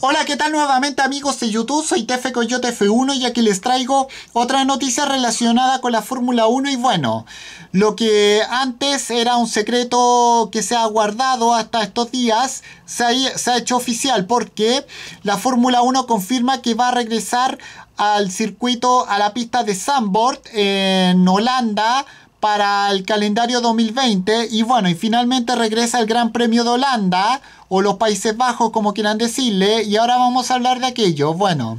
Hola, ¿qué tal nuevamente amigos de YouTube? Soy TF Coyote F1 y aquí les traigo otra noticia relacionada con la Fórmula 1 y bueno, lo que antes era un secreto que se ha guardado hasta estos días se ha, hecho oficial porque la Fórmula 1 confirma que va a regresar al circuito, a la pista de Zandvoort en Holanda para el calendario 2020 y bueno, y finalmente regresa el Gran Premio de Holanda o los Países Bajos como quieran decirle y ahora vamos a hablar de aquello. Bueno,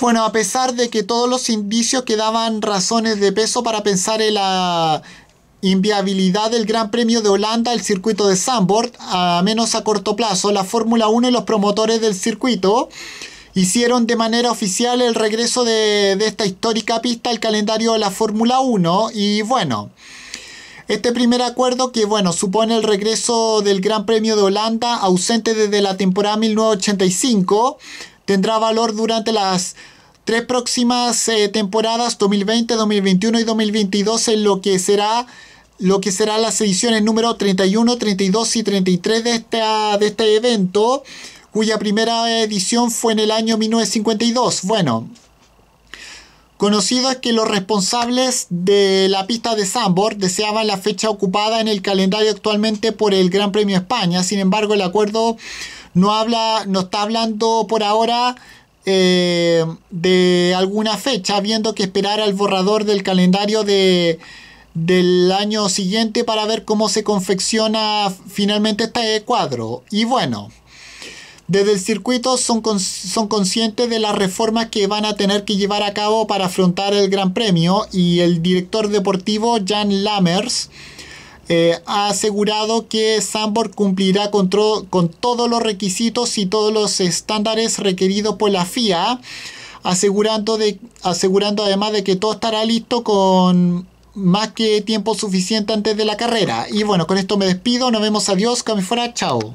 bueno, a pesar de que todos los indicios que daban razones de peso para pensar en la inviabilidad del Gran Premio de Holanda el circuito de Zandvoort, a menos a corto plazo, la Fórmula 1 y los promotores del circuito hicieron de manera oficial el regreso de, esta histórica pista al calendario de la Fórmula 1 y bueno. Este primer acuerdo que bueno, supone el regreso del Gran Premio de Holanda ausente desde la temporada 1985 tendrá valor durante las tres próximas eh, temporadas 2020, 2021 y 2022 en lo que será lo que serán las ediciones número 31, 32 y 33 de, esta, de este evento cuya primera edición fue en el año 1952. Bueno, conocido es que los responsables de la pista de Sambor deseaban la fecha ocupada en el calendario actualmente por el Gran Premio España. Sin embargo, el acuerdo no, habla, no está hablando por ahora eh, de alguna fecha, habiendo que esperar al borrador del calendario de, del año siguiente para ver cómo se confecciona finalmente este cuadro. Y bueno, desde el circuito son, son conscientes de las reformas que van a tener que llevar a cabo para afrontar el Gran Premio y el director deportivo Jan Lammers eh, ha asegurado que Sambor cumplirá con, todos los requisitos y todos los estándares requeridos por la FIA, asegurando, de, asegurando además de que todo estará listo con más que tiempo suficiente antes de la carrera. Y bueno, con esto me despido, nos vemos, adiós, que fuera, chao.